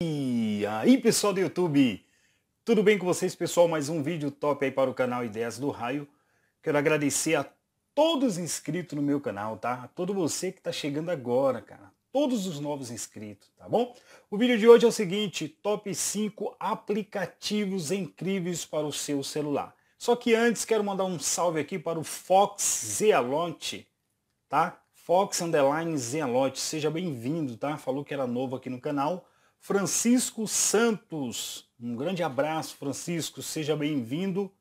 E aí, pessoal do YouTube, tudo bem com vocês, pessoal? Mais um vídeo top aí para o canal Ideias do Raio. Quero agradecer a todos inscritos no meu canal, tá? A todo você que está chegando agora, cara. Todos os novos inscritos, tá bom? O vídeo de hoje é o seguinte, top 5 aplicativos incríveis para o seu celular. Só que antes quero mandar um salve aqui para o Fox Zealote, tá? Fox Underline Zealote, seja bem-vindo, tá? Falou que era novo aqui no canal. Francisco Santos, um grande abraço, Francisco, seja bem-vindo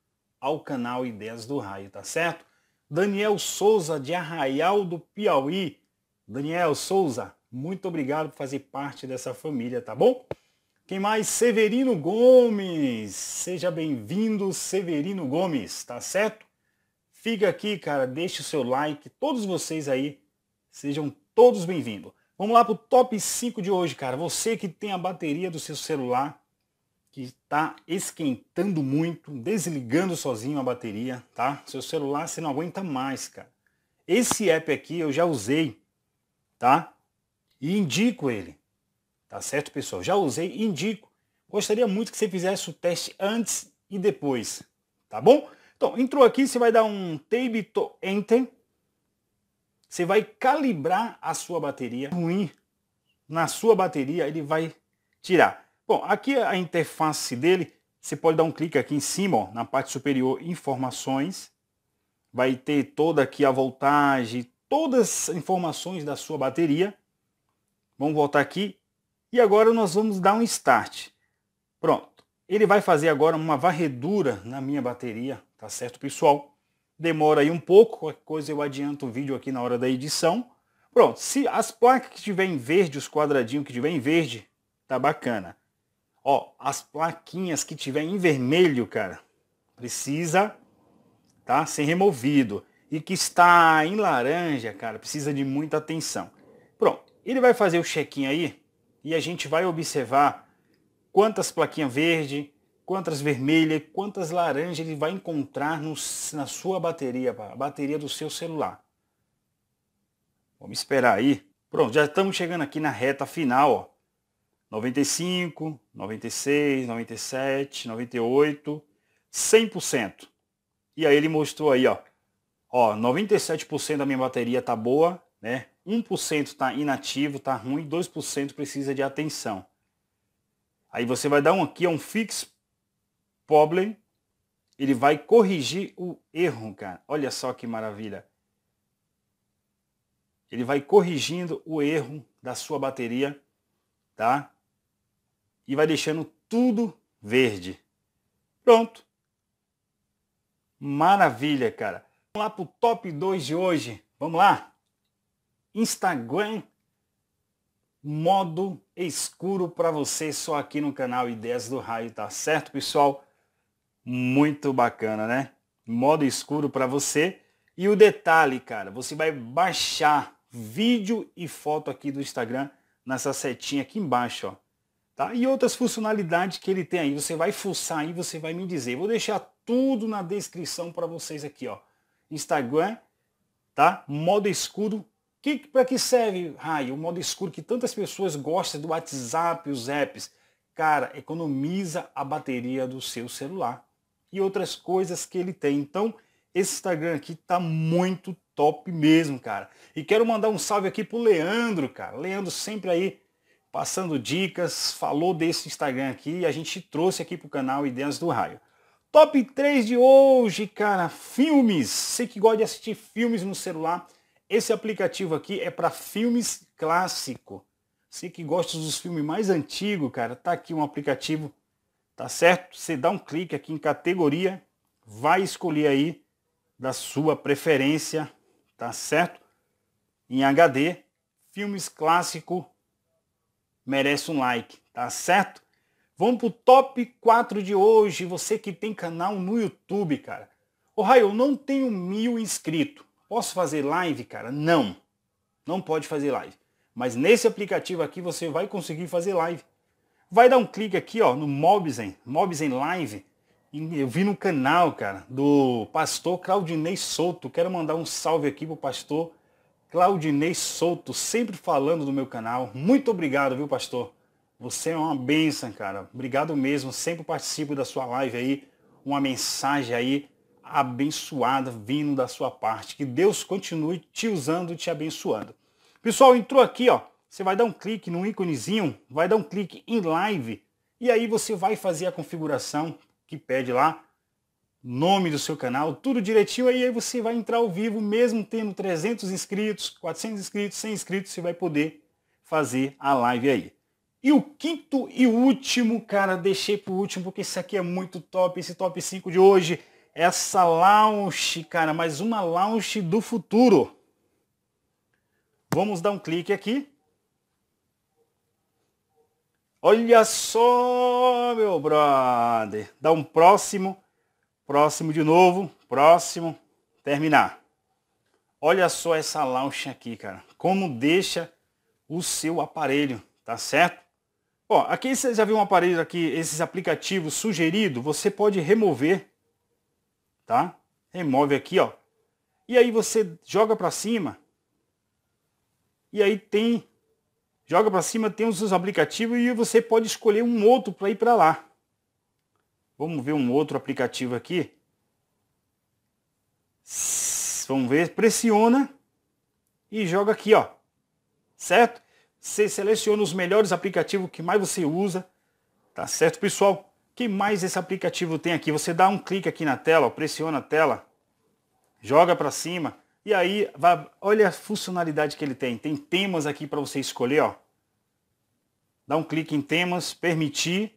ao canal Ideias do Raio, tá certo? Daniel Souza, de Arraial do Piauí. Daniel Souza, muito obrigado por fazer parte dessa família, tá bom? Quem mais? Severino Gomes. Seja bem-vindo, Severino Gomes, tá certo? Fica aqui, cara, deixe o seu like. Todos vocês aí, sejam todos bem-vindos. Vamos lá pro top 5 de hoje, cara. Você que tem a bateria do seu celular que está esquentando muito, desligando sozinho a bateria, tá? Seu celular você não aguenta mais, cara. Esse app aqui eu já usei, tá? E indico ele. Tá certo, pessoal? Já usei, indico. Gostaria muito que você fizesse o teste antes e depois, tá bom? Então, entrou aqui, você vai dar um Tape to Enter. Você vai calibrar a sua bateria. Ruim na sua bateria, ele vai tirar. Bom, aqui é a interface dele, você pode dar um clique aqui em cima, ó, na parte superior, informações. Vai ter toda aqui a voltagem, todas as informações da sua bateria. Vamos voltar aqui, e agora nós vamos dar um start. Pronto. Ele vai fazer agora uma varredura na minha bateria, tá certo, pessoal? Demora aí um pouco, qualquer coisa eu adianto o vídeo aqui na hora da edição. Pronto, se as placas que tiver em verde, os quadradinhos que tiver em verde, tá bacana. Ó, as plaquinhas que tiver em vermelho, cara, precisa tá ser removido. E que está em laranja, cara, precisa de muita atenção. Pronto, ele vai fazer o check-in aí, e a gente vai observar quantas plaquinhas verde, quantas vermelhas, quantas laranjas ele vai encontrar no, na sua bateria, a bateria do seu celular. Vamos esperar aí. Pronto, já estamos chegando aqui na reta final, ó. 95, 96, 97, 98, 100%. E aí ele mostrou aí, ó, ó, 97% da minha bateria tá boa, né? 1% está inativo, está ruim, 2% precisa de atenção. Aí você vai dar um aqui, é um fix problem, ele vai corrigir o erro, cara. Olha só que maravilha. Ele vai corrigindo o erro da sua bateria, tá? E vai deixando tudo verde. Pronto. Maravilha, cara. Vamos lá pro top 2 de hoje. Vamos lá. Instagram modo escuro para você só aqui no canal Ideias do Raio, tá certo, pessoal? Muito bacana, né? Modo escuro para você. E o detalhe, cara, você vai baixar vídeo e foto aqui do Instagram nessa setinha aqui embaixo, ó. Tá? E outras funcionalidades que ele tem aí, você vai fuçar aí, você vai me dizer. Vou deixar tudo na descrição para vocês aqui, ó. Instagram, tá? Modo escuro para que serve, Rai, o modo escuro que tantas pessoas gostam do WhatsApp, os apps? Cara, economiza a bateria do seu celular e outras coisas que ele tem. Então, esse Instagram aqui tá muito top mesmo, cara. E quero mandar um salve aqui pro Leandro, cara. Leandro sempre aí passando dicas, falou desse Instagram aqui e a gente trouxe aqui pro canal Ideias do Raio. Top 3 de hoje, cara, filmes. Você que gosta de assistir filmes no celular, esse aplicativo aqui é para filmes clássico. Você que gosta dos filmes mais antigos, cara, tá aqui um aplicativo, tá certo? Você dá um clique aqui em categoria, vai escolher aí da sua preferência, tá certo? Em HD, filmes clássico merece um like, tá certo? Vamos pro top 4 de hoje, você que tem canal no YouTube, cara. O oh, Raio, não tenho mil inscritos Posso fazer live, cara? Não. Não pode fazer live. Mas nesse aplicativo aqui você vai conseguir fazer live. Vai dar um clique aqui, ó, no Mobzen, Mobzen Live. Eu vi no canal, cara, do pastor Claudinei Souto. Quero mandar um salve aqui pro pastor Claudinei Souto, sempre falando do meu canal. Muito obrigado, viu, pastor? Você é uma benção, cara. Obrigado mesmo. Sempre participo da sua live aí. Uma mensagem aí abençoada vindo da sua parte. Que Deus continue te usando, te abençoando. Pessoal, entrou aqui, ó. Você vai dar um clique no íconezinho, vai dar um clique em live e aí você vai fazer a configuração que pede lá, nome do seu canal, tudo direitinho. Aí você vai entrar ao vivo, mesmo tendo 300 inscritos, 400 inscritos, 100 inscritos, você vai poder fazer a live aí. E o quinto e último, cara, deixei para último porque esse aqui é muito top, esse top 5 de hoje essa lounge, cara, mais uma lounge do futuro. Vamos dar um clique aqui. Olha só, meu brother. Dá um próximo, próximo de novo, próximo, terminar. Olha só essa launch aqui, cara. Como deixa o seu aparelho, tá certo? Ó, aqui você já viu um aparelho aqui, esses aplicativos sugerido, você pode remover tá? Remove aqui, ó. E aí você joga para cima. E aí tem joga para cima, tem os aplicativos e você pode escolher um outro para ir para lá. Vamos ver um outro aplicativo aqui. Vamos ver, pressiona e joga aqui, ó. Certo? Você seleciona os melhores aplicativos que mais você usa, tá certo, pessoal? que mais esse aplicativo tem aqui? Você dá um clique aqui na tela, ó, pressiona a tela, joga para cima e aí vai, olha a funcionalidade que ele tem. Tem temas aqui para você escolher, ó. Dá um clique em temas, permitir.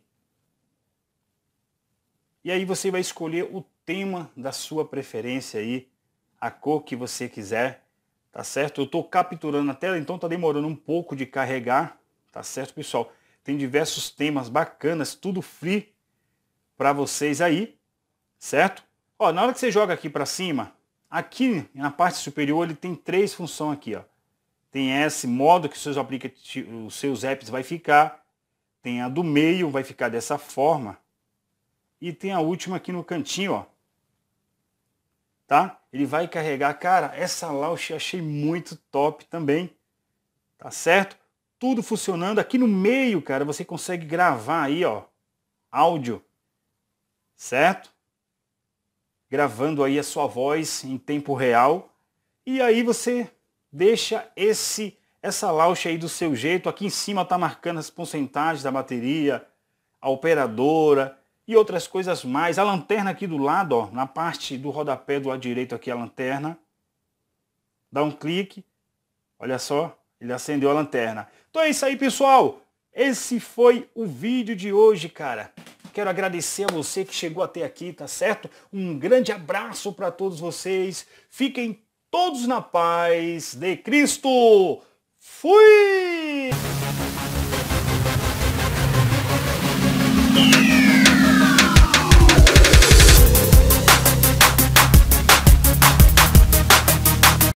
E aí você vai escolher o tema da sua preferência aí, a cor que você quiser, tá certo? Eu estou capturando a tela, então tá demorando um pouco de carregar, tá certo, pessoal? Tem diversos temas bacanas, tudo free para vocês aí, certo? Ó, na hora que você joga aqui para cima, aqui na parte superior ele tem três funções aqui, ó. Tem esse modo que os seus aplicativos, os seus apps vai ficar, tem a do meio vai ficar dessa forma e tem a última aqui no cantinho, ó. Tá? Ele vai carregar, cara, essa lá eu achei muito top também. Tá certo? Tudo funcionando aqui no meio, cara, você consegue gravar aí, ó, áudio certo? Gravando aí a sua voz em tempo real. E aí você deixa esse essa laucha aí do seu jeito. Aqui em cima tá marcando as porcentagens da bateria, a operadora e outras coisas mais. A lanterna aqui do lado, ó, na parte do rodapé do lado direito aqui a lanterna. Dá um clique. Olha só, ele acendeu a lanterna. Então é isso aí, pessoal. Esse foi o vídeo de hoje, cara. Quero agradecer a você que chegou até aqui, tá certo? Um grande abraço para todos vocês. Fiquem todos na paz de Cristo. Fui!